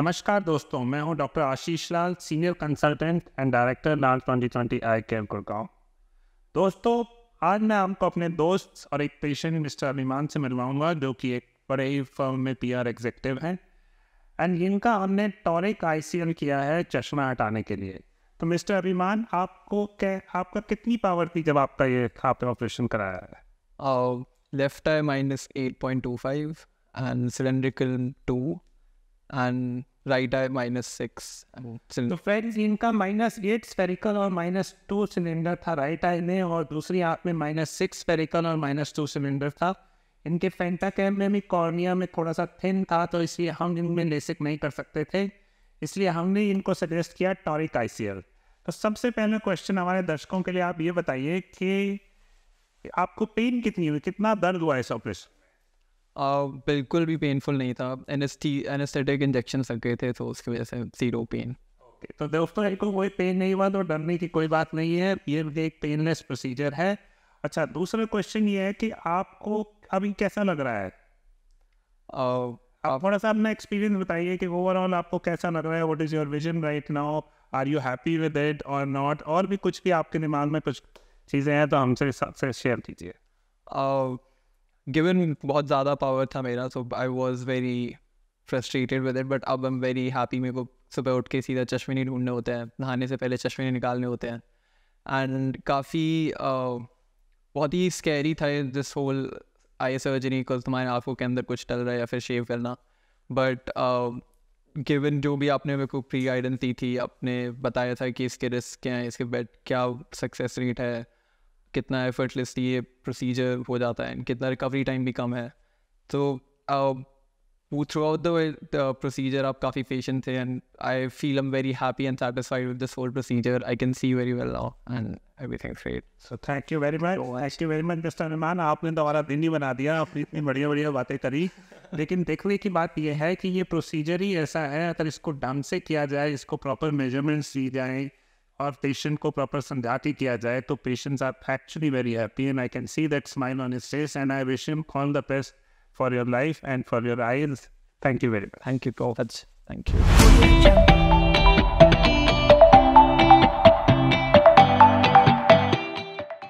नमस्कार दोस्तों मैं हूं doctor Ashish Lal senior consultant and director Lal twenty twenty eye care Gurgaon दोस्तों आज मैं आपको अपने दोस्त और एक पेशेंट मिस्टर अभिमान से मिलवाऊंगा जो कि एक बड़े ही फर्म में पी आर एग्जेक्टिव हैं एंड इनका हमने टॉरिक आई किया है चश्मा हटाने के लिए तो मिस्टर अभिमान आपको क्या आपका कितनी पावर थी जब आपका ये आपने ऑपरेशन कराया है left eye minus eight point two five and cylindrical two and right eye minus six तो फ्रेंड्स इनका माइनस एट स्पेरिकल और माइनस टू सिलेंडर था राइट आई में और दूसरी हाथ में माइनस सिक्स स्पेरिकल और माइनस टू सिलेंडर था इनके फेंटा कैम में भी कॉर्निया में थोड़ा सा थिन था तो इसलिए हम इनमें लेसिक नहीं कर सकते थे इसलिए हमने इनको सजेस्ट किया टॉरिक आईसीएल तो सबसे पहले क्वेश्चन हमारे दर्शकों के लिए आप ये बताइए कि आपको पेन कितनी हुई कितना दर्द हुआ इस ऑपरेशन बिल्कुल भी पेनफुल नहीं था एनेस्थेटिक इंजेक्शन लग गए थे तो उसकी वजह से जीरो पेन तो दोस्तों एक तो कोई पेन नहीं हुआ तो डरने की कोई बात नहीं है ये एक पेनलेस प्रोसीजर है अच्छा दूसरा क्वेश्चन ये है कि आपको अभी कैसा लग रहा है आप थोड़ा सा अपना एक्सपीरियंस बताइए कि ओवरऑल आपको कैसा लग रहा है what is your vision right now are you happy with it और नॉट और भी कुछ भी आपके दिमाग में कुछ चीज़ें हैं तो हमसे शेयर कीजिए गिवन बहुत ज़्यादा पावर था मेरा so I was very frustrated with it but अब आई एम वेरी हैप्पी मेरे को सुबह उठ के सीधा चश्मे नहीं ढूंढने होते हैं नहाने से पहले चश्मे निकालने होते हैं एंड काफ़ी बहुत ही स्कैरी था दिस होल आई सर्जरी कल तुम्हारे आंखों के अंदर कुछ टल रहा है या फिर शेव करना बट गिवन जो भी आपने मेरे को प्री गाइडेंस दी थी आपने बताया था कि इसके रिस्क क्या है इसके बेड क्या सक्सेस रेट है कितना एफर्टलेसली ये प्रोसीजर हो जाता है कितना रिकवरी टाइम भी कम है तो um, वो थ्रू आउट द प्रोसीजर आप काफ़ी पेशेंट थे and I feel am very happy and satisfied with this whole procedure I can see very well now and everything great so thank you very much thank you very much mister Rahman आपने दोबारा तो दिन ही बना दिया आपने इतनी बढ़िया बढ़िया बातें करी लेकिन देखने की बात यह है कि ये प्रोसीजर ही ऐसा है अगर इसको ढंग से किया जाए इसको प्रॉपर मेजरमेंट्स दी जाएँ और पेशेंट को प्रॉपर समझाती किया जाए तो patients are actually very happy and I can see that smile on his face and I wish him all the best for your life and for your eyes thank you very much thank you so much thank you